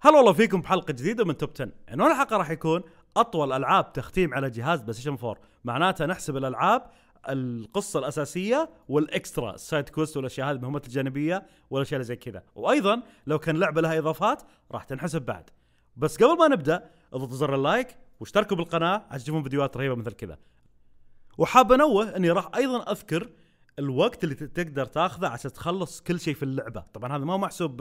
هلا والله فيكم بحلقه جديده من توب 10 عنوان الحلقه راح يكون اطول العاب تختيم على جهاز بلاي ستيشن 4 معناتها نحسب الالعاب القصه الاساسيه والاكسترا السايد كوست والاشياء هذه المهمات الجانبيه والاشياء اللي زي كذا وايضا لو كان لعبه لها اضافات راح تنحسب بعد بس قبل ما نبدا اضغطوا زر اللايك واشتركوا بالقناه عشان تشوفون فيديوهات رهيبه مثل كذا وحاب انوه اني راح ايضا اذكر الوقت اللي تقدر تاخذه عشان تخلص كل شيء في اللعبه طبعا هذا ما هو محسوب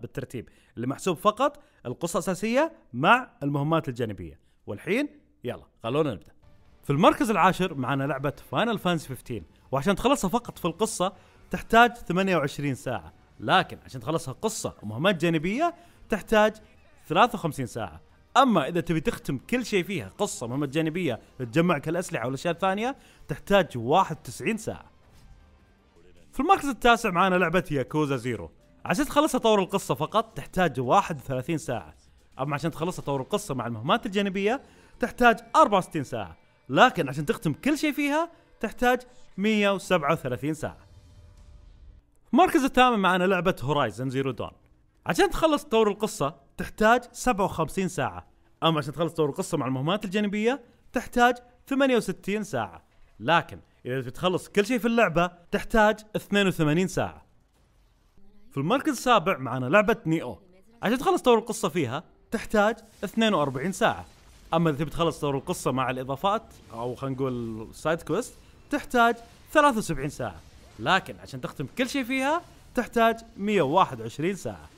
بالترتيب اللي محسوب فقط القصه الاساسيه مع المهمات الجانبيه والحين يلا خلونا نبدا في المركز العاشر معنا لعبه فاينل فانس 15 وعشان تخلصها فقط في القصه تحتاج 28 ساعه لكن عشان تخلصها قصه ومهمات جانبيه تحتاج 53 ساعه اما اذا تبي تختم كل شيء فيها قصه مهمات جانبيه تجمع الاسلحه والاشياء الثانيه تحتاج 91 ساعه في المركز التاسع معانا لعبة ياكوزا زيرو عشان تخلصها طور القصة فقط تحتاج 31 ساعة أما عشان تخلصها طور القصة مع المهمات الجانبية تحتاج 64 ساعة لكن عشان تختم كل شيء فيها تحتاج 137 ساعة المركز الثامن معانا لعبة هورايزن زيرو دون عشان تخلص طور القصة تحتاج 57 ساعة أما عشان تخلص طور القصة مع المهمات الجانبية تحتاج 68 ساعة لكن اذا بتخلص كل شيء في اللعبه تحتاج 82 ساعه في المركز السابع معنا لعبه نيو عشان تخلص طور القصه فيها تحتاج 42 ساعه اما اذا تبي تخلص طور القصه مع الاضافات او خلينا نقول سايد كويست تحتاج 73 ساعه لكن عشان تختم كل شيء فيها تحتاج 121 ساعه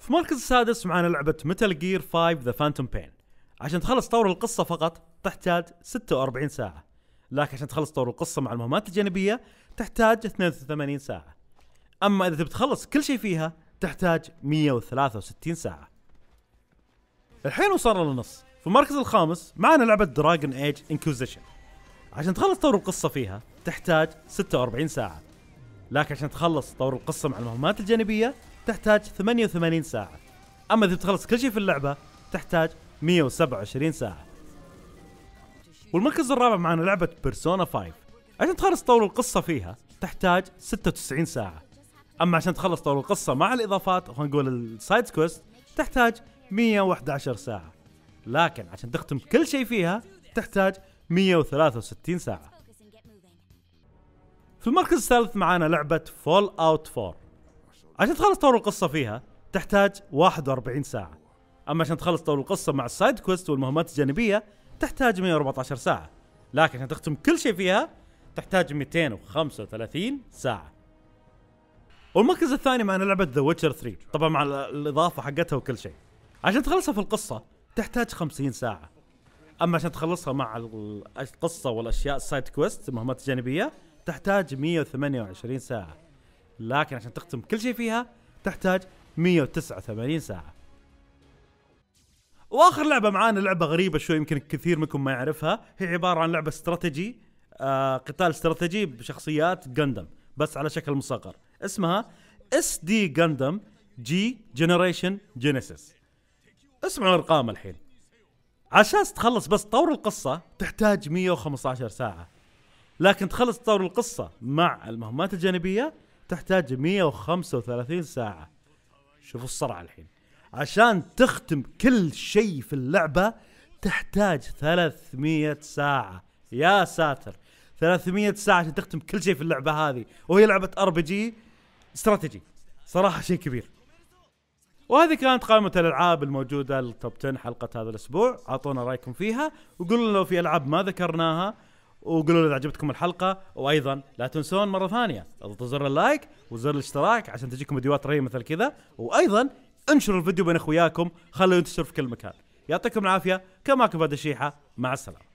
في المركز السادس معانا لعبة ميتال جير 5 ذا فانتوم بين عشان تخلص طور القصة فقط تحتاج 46 ساعة لكن عشان تخلص طور القصه مع المهمات الجانبيه تحتاج 82 ساعه اما اذا تبي تخلص كل شيء فيها تحتاج 163 ساعه الحين وصلنا للنص في المركز الخامس معنا لعبه دراجون ايج انكوزيشن عشان تخلص طور القصه فيها تحتاج 46 ساعه لكن عشان تخلص طور القصه مع المهمات الجانبيه تحتاج 88 ساعه اما اذا بتخلص كل شيء في اللعبه تحتاج 127 ساعه والمركز الرابع معنا لعبة بيرسونا 5 عشان تخلص طول القصة فيها تحتاج 96 ساعة أما عشان تخلص طول القصة مع الإضافات أو نقول السايد كويست تحتاج 111 ساعة لكن عشان تختم كل شيء فيها تحتاج 163 ساعة في المركز الثالث معانا لعبة فول اوت 4 عشان تخلص طور القصة فيها تحتاج 41 ساعة اما عشان تخلص طور القصة مع السايد كويست والمهمات الجانبية تحتاج 114 ساعه لكن عشان تختم كل شيء فيها تحتاج 235 ساعه والمركز الثاني معنا لعبه ذا ويتشر 3 طبعا مع الاضافه حقتها وكل شيء عشان تخلصها في القصه تحتاج 50 ساعه اما عشان تخلصها مع القصه والاشياء السايد كويست المهمات الجانبيه تحتاج 128 ساعه لكن عشان تختم كل شيء فيها تحتاج 189 ساعه واخر لعبه معانا لعبه غريبه شوي يمكن كثير منكم ما يعرفها هي عباره عن لعبه استراتيجي آه قتال استراتيجي بشخصيات جندم بس على شكل مصغر اسمها اس دي جندم جي جنريشن جينيسيس اسمعوا الارقام الحين عشان تخلص بس طور القصه تحتاج 115 ساعه لكن تخلص طور القصه مع المهمات الجانبيه تحتاج 135 ساعه شوفوا الصرعه الحين عشان تختم كل شيء في اللعبة تحتاج 300 ساعة يا ساتر 300 ساعة عشان تختم كل شيء في اللعبة هذه وهي لعبة ار بي جي استراتيجي صراحة شيء كبير وهذه كانت قائمة الألعاب الموجودة للتوب 10 حلقة هذا الأسبوع أعطونا رأيكم فيها وقولوا لنا لو في ألعاب ما ذكرناها وقولوا لي اذا عجبتكم الحلقه وايضا لا تنسون مره ثانيه اضغطوا زر اللايك وزر الاشتراك عشان تجيكم فيديوهات رهيبه مثل كذا وايضا انشروا الفيديو بين اخوياكم خلوه ينتشر في كل مكان يعطيكم العافيه كان معكم الشيحه مع السلامه